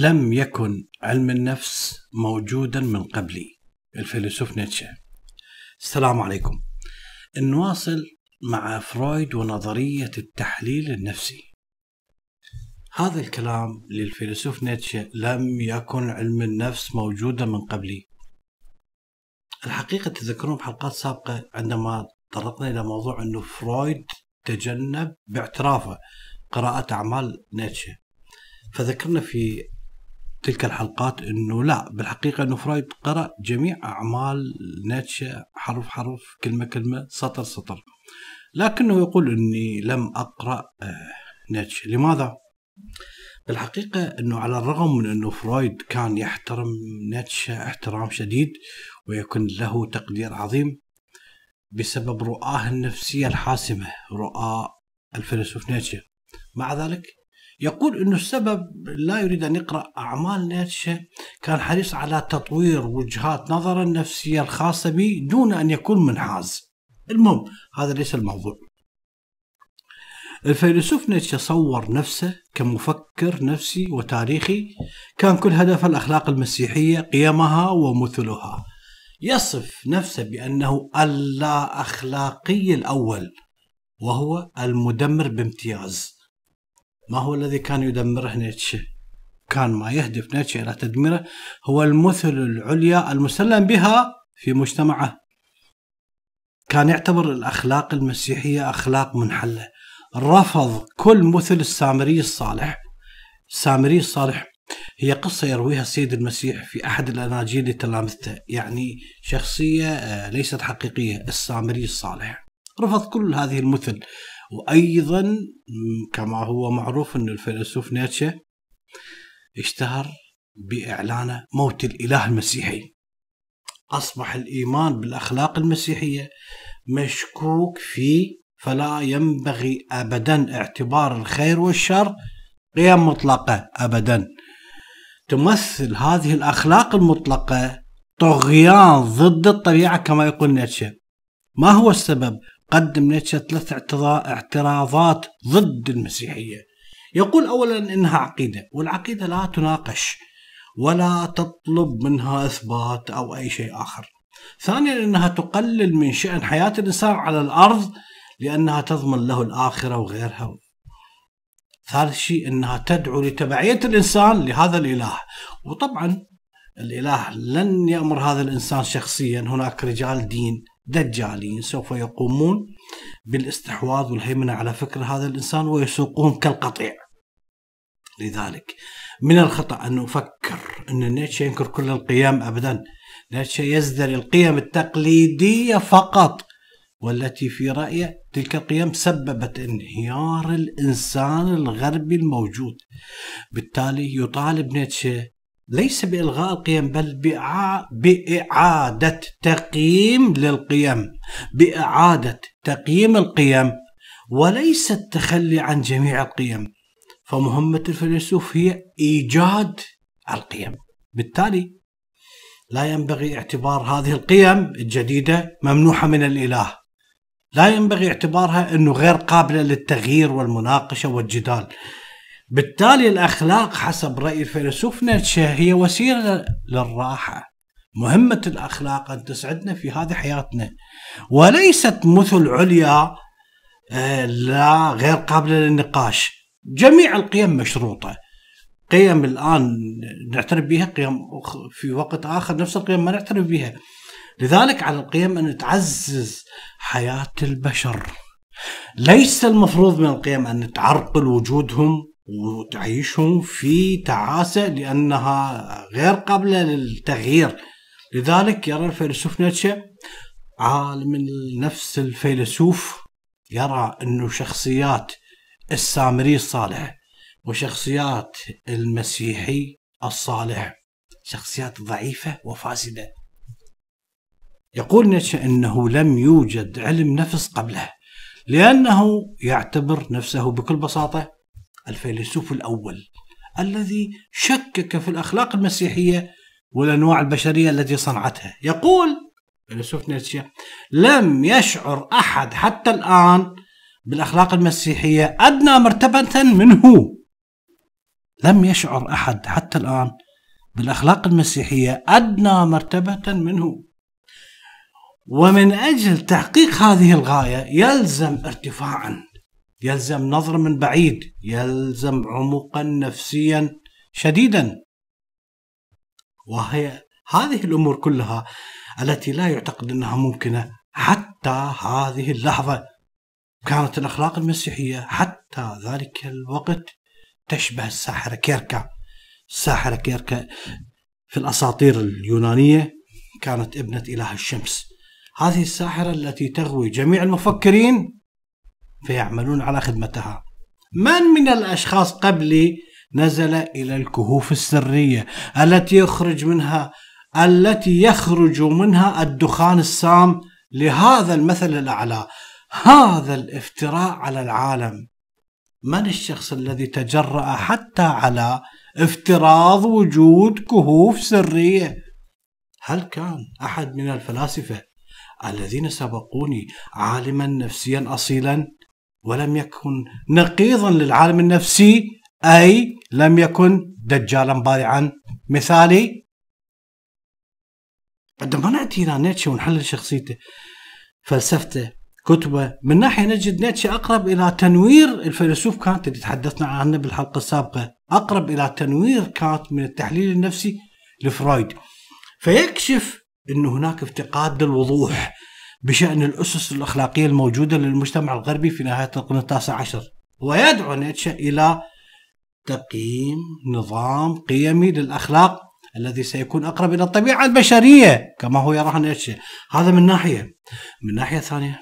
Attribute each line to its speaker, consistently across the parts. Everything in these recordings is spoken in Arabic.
Speaker 1: لم يكن علم النفس موجودا من قبلي الفيلسوف نيتشه السلام عليكم نواصل مع فرويد ونظرية التحليل النفسي هذا الكلام للفيلسوف نيتشه لم يكن علم النفس موجودا من قبلي الحقيقة تذكرون بحلقات سابقة عندما تطرقنا إلى موضوع أنه فرويد تجنب باعترافه قراءة أعمال نيتشه فذكرنا في تلك الحلقات انه لا بالحقيقه انه فرويد قرا جميع اعمال نيتشه حرف حرف كلمه كلمه سطر سطر لكنه يقول اني لم اقرا آه، نيتشه لماذا؟ بالحقيقة أنه على الرغم من أنه فرويد كان يحترم نيتشه احترام شديد ويكون له تقدير عظيم بسبب رؤاه النفسية الحاسمة رؤى الفيلسوف نيتشه مع ذلك يقول أنه السبب لا يريد أن يقرأ أعمال نيتشه كان حريص على تطوير وجهات نظره النفسية الخاصة به دون أن يكون منحاز المهم هذا ليس الموضوع الفيلسوف نيتشه صور نفسه كمفكر نفسي وتاريخي كان كل هدفه الأخلاق المسيحية قيمها ومثلها يصف نفسه بأنه اللا أخلاقي الأول وهو المدمر بامتياز ما هو الذي كان يدمره نيتشه كان ما يهدف نيتشه إلى تدميره هو المثل العليا المسلم بها في مجتمعه كان يعتبر الأخلاق المسيحية أخلاق منحلة رفض كل مثل السامري الصالح السامري الصالح هي قصة يرويها السيد المسيح في أحد الأناجيل لتلامذته يعني شخصية آه، ليست حقيقية السامري الصالح رفض كل هذه المثل وأيضا كما هو معروف أن الفيلسوف نيتشه اشتهر بإعلانه موت الإله المسيحي أصبح الإيمان بالأخلاق المسيحية مشكوك فيه فلا ينبغي أبدا اعتبار الخير والشر قيم مطلقة أبدا تمثل هذه الأخلاق المطلقة طغيان ضد الطبيعة كما يقول نيتشه ما هو السبب؟ قدم نيتشه ثلاث اعتراضات ضد المسيحيه يقول اولا انها عقيده والعقيده لا تناقش ولا تطلب منها اثبات او اي شيء اخر ثانيا انها تقلل من شان حياه الانسان على الارض لانها تضمن له الاخره وغيرها ثالث شيء انها تدعو لتبعيه الانسان لهذا الاله وطبعا الاله لن يامر هذا الانسان شخصيا هناك رجال دين دجالين سوف يقومون بالاستحواذ والهيمنة على فكر هذا الإنسان ويسوقون كالقطيع لذلك من الخطأ أن نفكر أن نيتشه ينكر كل القيم أبدا نيتشه يزدري القيم التقليدية فقط والتي في رأيه تلك القيم سببت انهيار الإنسان الغربي الموجود بالتالي يطالب نيتشه ليس بإلغاء القيم بل بإعادة تقييم للقيم بإعادة تقييم القيم وليس التخلي عن جميع القيم فمهمة الفيلسوف هي إيجاد القيم بالتالي لا ينبغي اعتبار هذه القيم الجديدة ممنوحة من الإله لا ينبغي اعتبارها أنه غير قابلة للتغيير والمناقشة والجدال بالتالي الأخلاق حسب رأي الفيلسوف نيتشه هي وسيلة للراحة مهمة الأخلاق أن تسعدنا في هذه حياتنا وليست مثل عليا آه، لا غير قابلة للنقاش جميع القيم مشروطة قيم الآن نعترف بها قيم في وقت آخر نفس القيم ما نعترف بها لذلك على القيم أن تعزز حياة البشر ليس المفروض من القيم أن تعرقل وجودهم وتعيشهم في تعاسة لأنها غير قابلة للتغيير لذلك يرى الفيلسوف نيتشه عالم النفس الفيلسوف يرى أنه شخصيات السامري الصالح وشخصيات المسيحي الصالح شخصيات ضعيفة وفاسدة يقول نيتشه أنه لم يوجد علم نفس قبله لأنه يعتبر نفسه بكل بساطة الفيلسوف الأول الذي شكك في الأخلاق المسيحية والأنواع البشرية التي صنعتها يقول فيلسوف نيتشه لم يشعر أحد حتى الآن بالأخلاق المسيحية أدنى مرتبة منه لم يشعر أحد حتى الآن بالأخلاق المسيحية أدنى مرتبة منه ومن أجل تحقيق هذه الغاية يلزم ارتفاعا يلزم نظر من بعيد يلزم عمقا نفسيا شديدا وهي هذه الامور كلها التي لا يعتقد انها ممكنه حتى هذه اللحظه كانت الاخلاق المسيحيه حتى ذلك الوقت تشبه الساحره كيركا الساحره كيركا في الاساطير اليونانيه كانت ابنه اله الشمس هذه الساحره التي تغوي جميع المفكرين فيعملون على خدمتها من من الأشخاص قبلي نزل إلى الكهوف السرية التي يخرج منها التي يخرج منها الدخان السام لهذا المثل الأعلى هذا الافتراء على العالم من الشخص الذي تجرأ حتى على افتراض وجود كهوف سرية هل كان أحد من الفلاسفة الذين سبقوني عالما نفسيا أصيلا ولم يكن نقيضا للعالم النفسي أي لم يكن دجالا بارعا مثالي عندما نأتي إلى نيتشه ونحلل شخصيته فلسفته كتبه من ناحية نجد نيتشه أقرب إلى تنوير الفيلسوف كانت اللي تحدثنا عنه بالحلقة السابقة أقرب إلى تنوير كانت من التحليل النفسي لفرويد فيكشف أن هناك افتقاد للوضوح بشأن الأسس الأخلاقية الموجودة للمجتمع الغربي في نهاية القرن التاسع عشر ويدعو نيتشه إلى تقييم نظام قيمي للأخلاق الذي سيكون أقرب إلى الطبيعة البشرية كما هو يراه نيتشه هذا من ناحية من ناحية ثانية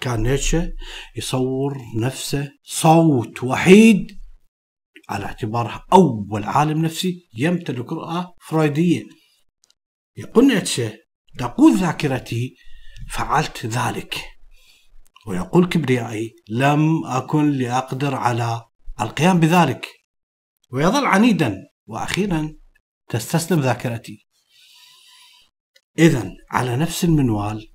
Speaker 1: كان نيتشه يصور نفسه صوت وحيد على اعتباره أول عالم نفسي يمتلك رؤى فرويدية يقول نيتشه تقول ذاكرتي فعلت ذلك ويقول كبريائي لم أكن لأقدر على القيام بذلك ويظل عنيدا وأخيرا تستسلم ذاكرتي إذا على نفس المنوال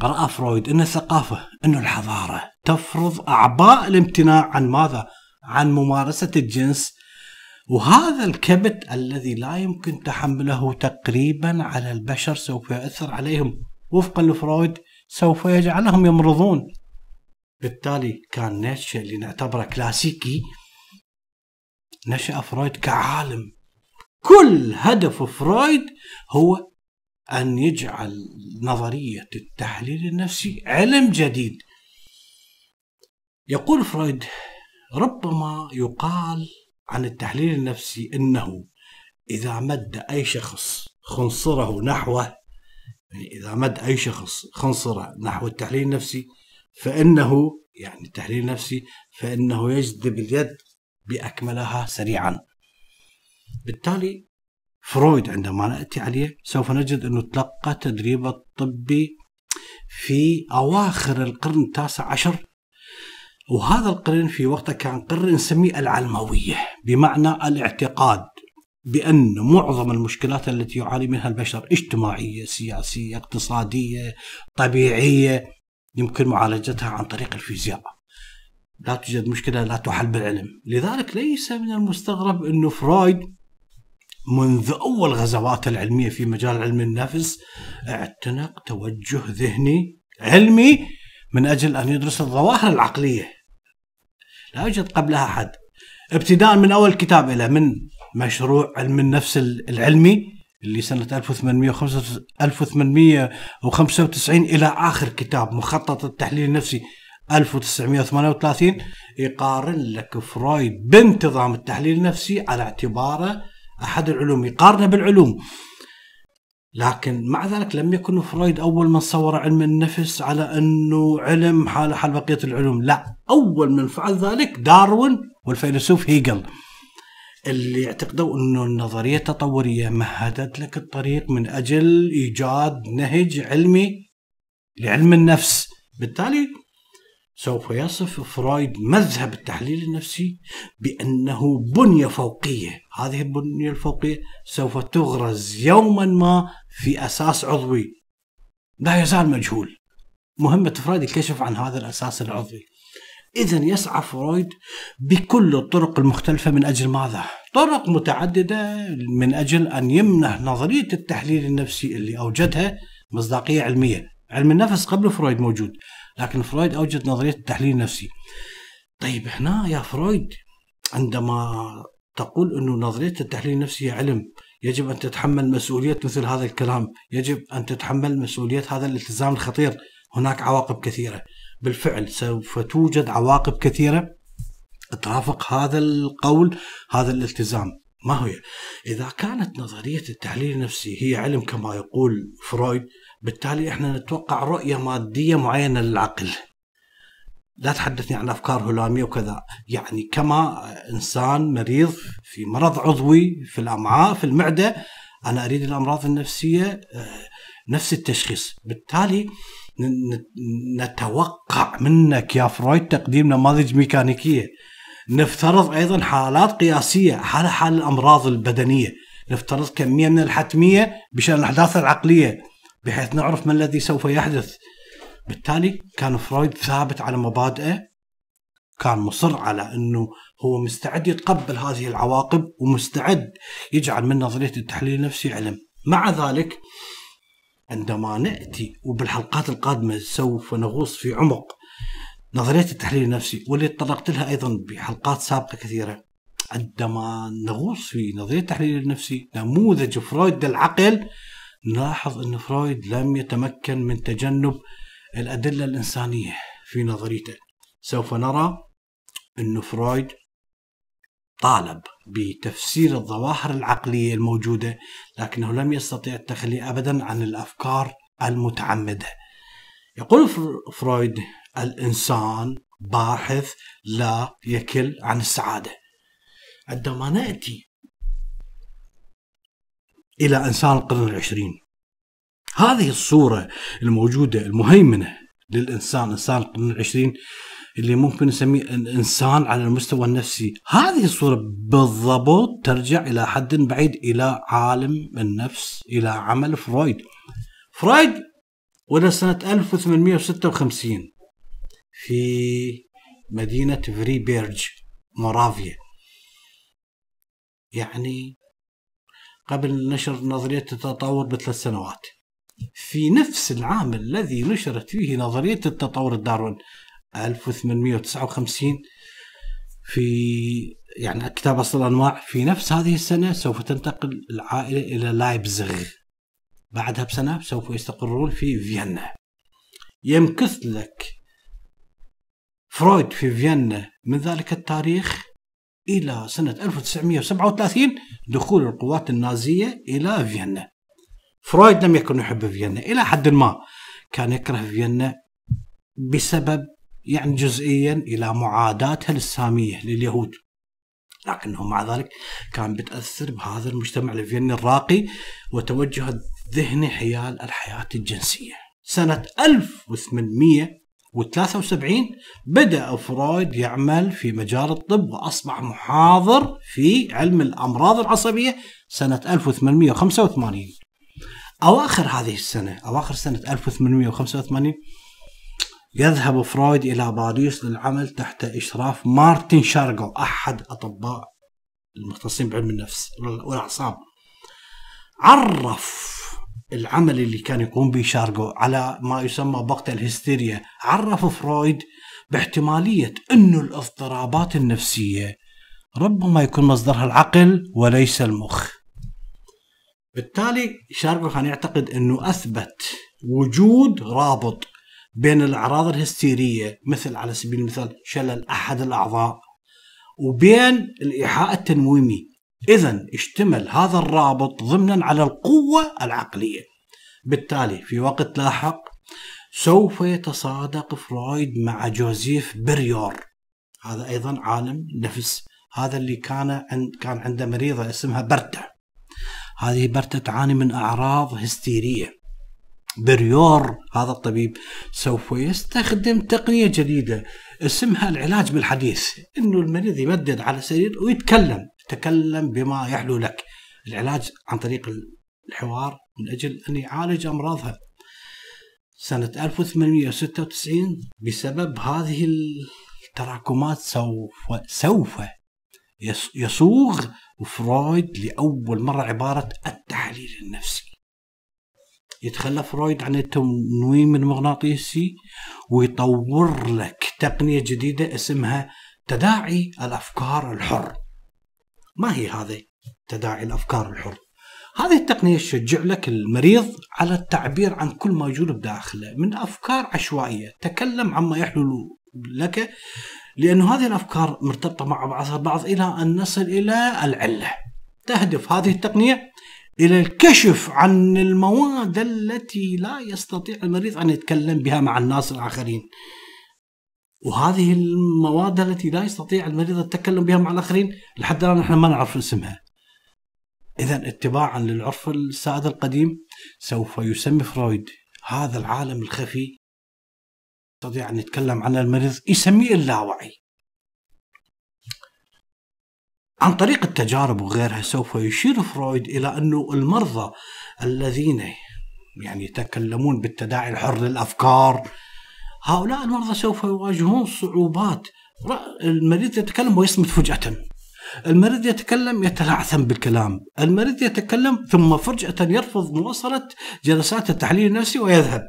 Speaker 1: رأى فرويد أن الثقافة أن الحضارة تفرض أعباء الامتناع عن ماذا؟ عن ممارسة الجنس وهذا الكبت الذي لا يمكن تحمله تقريبا على البشر سوف يؤثر عليهم وفقا لفرويد سوف يجعلهم يمرضون بالتالي كان نيتشه اللي نعتبره كلاسيكي نشأ فرويد كعالم كل هدف فرويد هو أن يجعل نظرية التحليل النفسي علم جديد يقول فرويد ربما يقال عن التحليل النفسي أنه إذا مد أي شخص خنصره نحوه يعني إذا مد أي شخص خنصرة نحو التحليل النفسي فإنه يعني التحليل النفسي فإنه يجذب اليد بأكملها سريعا بالتالي فرويد عندما نأتي عليه سوف نجد أنه تلقى تدريب الطبي في أواخر القرن التاسع عشر وهذا القرن في وقته كان قرن نسميه العلموية بمعنى الاعتقاد بأن معظم المشكلات التي يعاني منها البشر اجتماعية سياسية اقتصادية طبيعية يمكن معالجتها عن طريق الفيزياء لا توجد مشكلة لا تحل بالعلم لذلك ليس من المستغرب أنه فرويد منذ أول غزواته العلمية في مجال علم النفس اعتنق توجه ذهني علمي من أجل أن يدرس الظواهر العقلية لا يوجد قبلها أحد ابتداء من أول كتاب له من مشروع علم النفس العلمي اللي سنة 1895 إلى آخر كتاب مخطط التحليل النفسي 1938 يقارن لك فرويد بانتظام التحليل النفسي على اعتباره أحد العلوم يقارنه بالعلوم لكن مع ذلك لم يكن فرويد أول من صور علم النفس على أنه علم حال حال بقية العلوم لا أول من فعل ذلك داروين والفيلسوف هيجل اللي يعتقدوا انه النظريه التطوريه مهدت لك الطريق من اجل ايجاد نهج علمي لعلم النفس بالتالي سوف يصف فرويد مذهب التحليل النفسي بانه بنيه فوقيه هذه البنيه الفوقيه سوف تغرز يوما ما في اساس عضوي لا يزال مجهول مهمه فرويد الكشف عن هذا الاساس العضوي إذا يسعى فرويد بكل الطرق المختلفة من أجل ماذا؟ طرق متعددة من أجل أن يمنح نظرية التحليل النفسي اللي أوجدها مصداقية علمية علم النفس قبل فرويد موجود لكن فرويد أوجد نظرية التحليل النفسي طيب هنا يا فرويد عندما تقول أنه نظرية التحليل النفسي علم يجب أن تتحمل مسؤولية مثل هذا الكلام يجب أن تتحمل مسؤولية هذا الالتزام الخطير هناك عواقب كثيرة بالفعل سوف توجد عواقب كثيره ترافق هذا القول هذا الالتزام ما هي اذا كانت نظريه التحليل النفسي هي علم كما يقول فرويد بالتالي احنا نتوقع رؤيه ماديه معينه للعقل لا تحدثني عن افكار هلاميه وكذا يعني كما انسان مريض في مرض عضوي في الامعاء في المعده انا اريد الامراض النفسيه آه، نفس التشخيص بالتالي نتوقع منك يا فرويد تقديم نماذج ميكانيكيه نفترض ايضا حالات قياسيه حال حال الامراض البدنيه نفترض كميه من الحتميه بشان الاحداث العقليه بحيث نعرف ما الذي سوف يحدث بالتالي كان فرويد ثابت على مبادئه كان مصر على انه هو مستعد يتقبل هذه العواقب ومستعد يجعل من نظريه التحليل النفسي علم مع ذلك عندما ناتي وبالحلقات القادمه سوف نغوص في عمق نظريه التحليل النفسي واللي تطرقت لها ايضا بحلقات سابقه كثيره عندما نغوص في نظريه التحليل النفسي نموذج فرويد للعقل نلاحظ ان فرويد لم يتمكن من تجنب الادله الانسانيه في نظريته سوف نرى أن فرويد طالب بتفسير الظواهر العقليه الموجوده لكنه لم يستطيع التخلي ابدا عن الافكار المتعمده. يقول فرويد الانسان باحث لا يكل عن السعاده. عندما ناتي الى انسان القرن العشرين هذه الصوره الموجوده المهيمنه للانسان انسان القرن العشرين اللي ممكن نسميه الانسان على المستوى النفسي هذه الصوره بالضبط ترجع الى حد بعيد الى عالم النفس الى عمل فرويد فرويد ولد سنه 1856 في مدينه فريبيرج مورافيا يعني قبل نشر نظرية التطور بثلاث سنوات في نفس العام الذي نشرت فيه نظرية التطور الداروين 1859 في يعني كتاب أصل الأنواع في نفس هذه السنة سوف تنتقل العائلة إلى لايبزغ بعدها بسنة سوف يستقرون في فيينا يمكث لك فرويد في فيينا من ذلك التاريخ إلى سنة 1937 دخول القوات النازية إلى فيينا فرويد لم يكن يحب فيينا إلى حد ما كان يكره فيينا بسبب يعني جزئيا إلى معاداتها للسامية لليهود لكنه مع ذلك كان بتأثر بهذا المجتمع الفيني الراقي وتوجه الذهني حيال الحياة الجنسية سنة 1873 بدأ فرويد يعمل في مجال الطب وأصبح محاضر في علم الأمراض العصبية سنة 1885 أواخر هذه السنة أواخر سنة 1885 يذهب فرويد إلى باريس للعمل تحت إشراف مارتن شارجو أحد أطباء المختصين بعلم النفس والأعصاب عرف العمل اللي كان يقوم به شارجو على ما يسمى بوقت الهستيريا عرف فرويد باحتمالية أن الاضطرابات النفسية ربما يكون مصدرها العقل وليس المخ بالتالي شارجو كان يعتقد أنه أثبت وجود رابط بين الأعراض الهستيرية مثل على سبيل المثال شلل أحد الأعضاء وبين الإيحاء التنويمي إذا اشتمل هذا الرابط ضمنا على القوة العقلية بالتالي في وقت لاحق سوف يتصادق فرويد مع جوزيف بريور هذا أيضا عالم نفس هذا اللي كان كان عنده مريضة اسمها برتا هذه برتا تعاني من أعراض هستيرية بريور هذا الطبيب سوف يستخدم تقنية جديدة اسمها العلاج بالحديث انه المريض يمدد على سرير ويتكلم تكلم بما يحلو لك العلاج عن طريق الحوار من اجل ان يعالج امراضها سنة 1896 بسبب هذه التراكمات سوف سوف يصوغ فرويد لأول مرة عبارة التحليل النفسي يتخلى فرويد عن التنويم المغناطيسي ويطور لك تقنية جديدة اسمها تداعي الأفكار الحر ما هي هذه تداعي الأفكار الحر هذه التقنية تشجع لك المريض على التعبير عن كل ما يجول بداخله من أفكار عشوائية تكلم عما يحلو لك لأن هذه الأفكار مرتبطة مع بعضها البعض إلى أن نصل إلى العلة تهدف هذه التقنية إلى الكشف عن المواد التي لا يستطيع المريض أن يتكلم بها مع الناس الآخرين وهذه المواد التي لا يستطيع المريض التكلم بها مع الآخرين لحد الآن نحن ما نعرف اسمها إذا اتباعا للعرف السائد القديم سوف يسمي فرويد هذا العالم الخفي يستطيع أن يتكلم عن المريض يسميه اللاوعي عن طريق التجارب وغيرها سوف يشير فرويد إلى أنه المرضى الذين يعني يتكلمون بالتداعي الحر للأفكار هؤلاء المرضى سوف يواجهون صعوبات المريض يتكلم ويصمت فجأة المريض يتكلم يتلعثم بالكلام المريض يتكلم ثم فجأة يرفض مواصلة جلسات التحليل النفسي ويذهب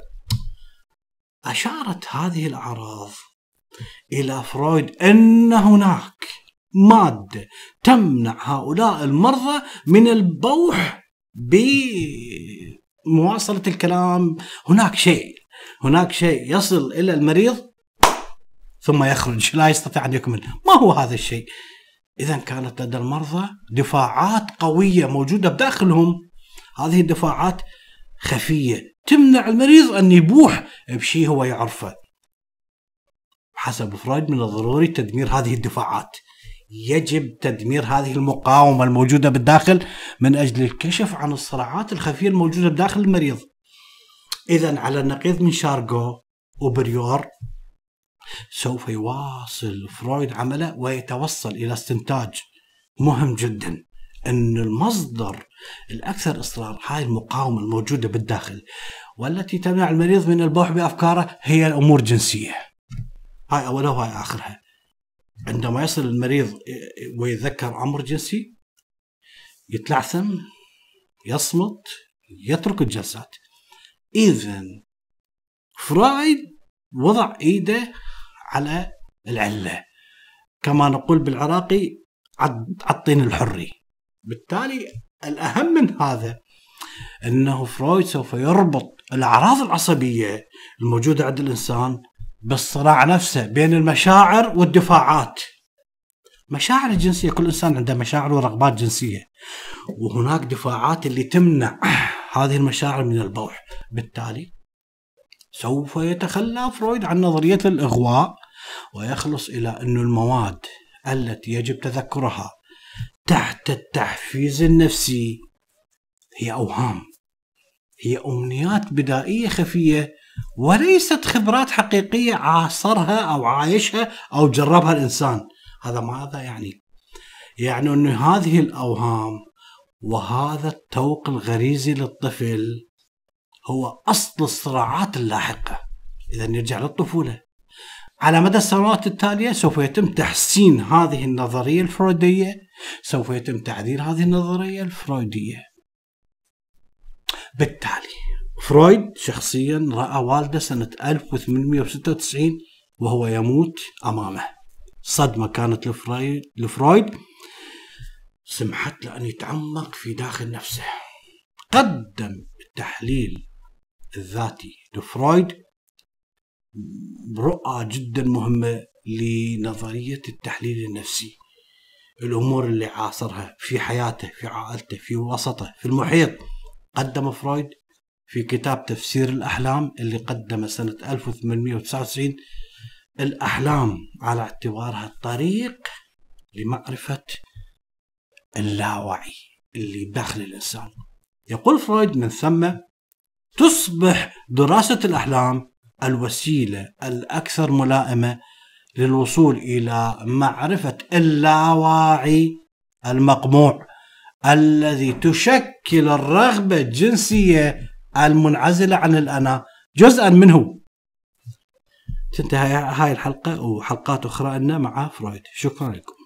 Speaker 1: أشارت هذه الأعراض إلى فرويد أن هناك مادة تمنع هؤلاء المرضى من البوح بمواصلة الكلام هناك شيء هناك شيء يصل إلى المريض ثم يخرج لا يستطيع أن يكمل ما هو هذا الشيء إذا كانت لدى المرضى دفاعات قوية موجودة بداخلهم هذه الدفاعات خفية تمنع المريض أن يبوح بشيء هو يعرفه حسب فرويد من الضروري تدمير هذه الدفاعات يجب تدمير هذه المقاومة الموجودة بالداخل من أجل الكشف عن الصراعات الخفية الموجودة بداخل المريض إذا على النقيض من شارجو وبريور سوف يواصل فرويد عمله ويتوصل إلى استنتاج مهم جدا أن المصدر الأكثر إصرار هاي المقاومة الموجودة بالداخل والتي تمنع المريض من البوح بأفكاره هي الأمور الجنسية هاي أولها وهاي آخرها عندما يصل المريض ويتذكر امر جنسي يتلعثم يصمت يترك الجلسات اذا فرايد وضع ايده على العله كما نقول بالعراقي عطين الحري بالتالي الاهم من هذا انه فرويد سوف يربط الاعراض العصبيه الموجوده عند الانسان بالصراع نفسه بين المشاعر والدفاعات مشاعر الجنسية كل إنسان عنده مشاعر ورغبات جنسية وهناك دفاعات اللي تمنع هذه المشاعر من البوح بالتالي سوف يتخلى فرويد عن نظرية الإغواء ويخلص إلى أن المواد التي يجب تذكرها تحت التحفيز النفسي هي أوهام هي أمنيات بدائية خفية وليست خبرات حقيقيه عاصرها او عايشها او جربها الانسان هذا ماذا يعني يعني أن هذه الأوهام وهذا التوق الغريزي للطفل هو أصل الصراعات اللاحقة إذا نرجع للطفولة على مدى السنوات التالية سوف يتم تحسين هذه النظرية الفرويدية سوف يتم تعديل هذه النظرية الفرويدية بالتالي فرويد شخصيا رأى والده سنة 1896 وهو يموت أمامه صدمة كانت لفرويد, لفرويد سمحت له أن يتعمق في داخل نفسه قدم التحليل الذاتي لفرويد رؤى جدا مهمة لنظرية التحليل النفسي الأمور اللي عاصرها في حياته في عائلته في وسطه في المحيط قدم فرويد في كتاب تفسير الأحلام اللي قدمه سنة 1899 الأحلام على اعتبارها الطريق لمعرفة اللاوعي اللي داخل الإنسان يقول فرويد من ثم تصبح دراسة الأحلام الوسيلة الأكثر ملائمة للوصول إلى معرفة اللاواعي المقموع الذي تشكل الرغبة الجنسية المنعزلة عن الأنا جزءا منه تنتهي هاي الحلقة وحلقات أخرى لنا مع فرويد شكرا لكم